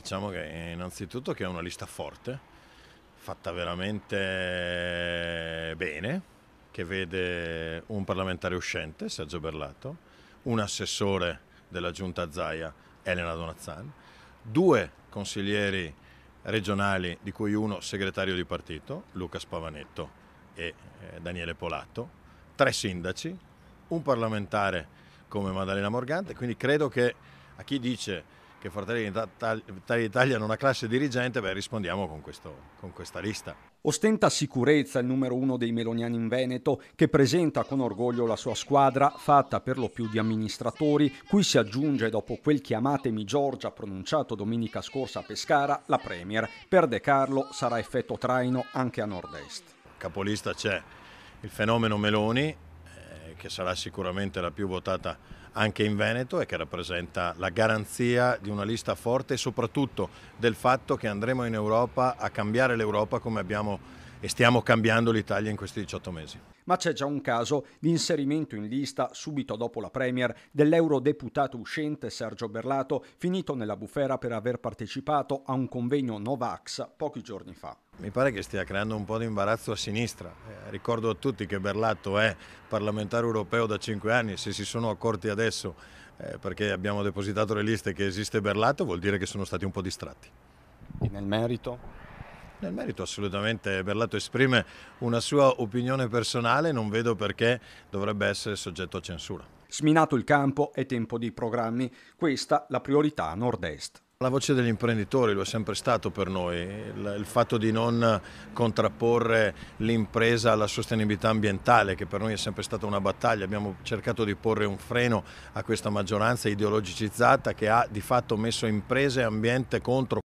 Diciamo che innanzitutto che è una lista forte, fatta veramente bene, che vede un parlamentare uscente, Sergio Berlato, un assessore della giunta Zaia, Elena Donazzan, due consiglieri regionali, di cui uno segretario di partito, Luca Spavanetto e eh, Daniele Polato, tre sindaci, un parlamentare come Maddalena Morgante, quindi credo che a chi dice che Fratelli d'Italia non ha classe dirigente, beh, rispondiamo con, questo, con, questa lista. Ostenta sicurezza il numero uno dei meloniani in Veneto, che presenta con orgoglio la sua squadra, fatta per lo più di amministratori, cui si aggiunge, dopo quel chiamatemi Giorgia pronunciato domenica scorsa a Pescara, la Premier. Per De Carlo sarà effetto traino anche a nord-est. Capolista c'è il fenomeno Meloni, che sarà sicuramente la più votata anche in Veneto e che rappresenta la garanzia di una lista forte e soprattutto del fatto che andremo in Europa a cambiare l'Europa come abbiamo e stiamo cambiando l'Italia in questi 18 mesi. Ma c'è già un caso di inserimento in lista subito dopo la Premier dell'eurodeputato uscente Sergio Berlato, finito nella bufera per aver partecipato a un convegno Novax pochi giorni fa. Mi pare che stia creando un po' di imbarazzo a sinistra. Eh, ricordo a tutti che Berlato è parlamentare europeo da 5 anni, se si sono accorti adesso eh, perché abbiamo depositato le liste che esiste Berlato vuol dire che sono stati un po' distratti. E nel merito? Nel merito assolutamente Berlato esprime una sua opinione personale, non vedo perché dovrebbe essere soggetto a censura. Sminato il campo è tempo di programmi, questa la priorità nord-est. La voce degli imprenditori lo è sempre stato per noi, il, fatto di non contrapporre l'impresa alla sostenibilità ambientale che per noi è sempre stata una battaglia, abbiamo cercato di porre un freno a questa maggioranza ideologicizzata che ha di fatto messo imprese e ambiente contro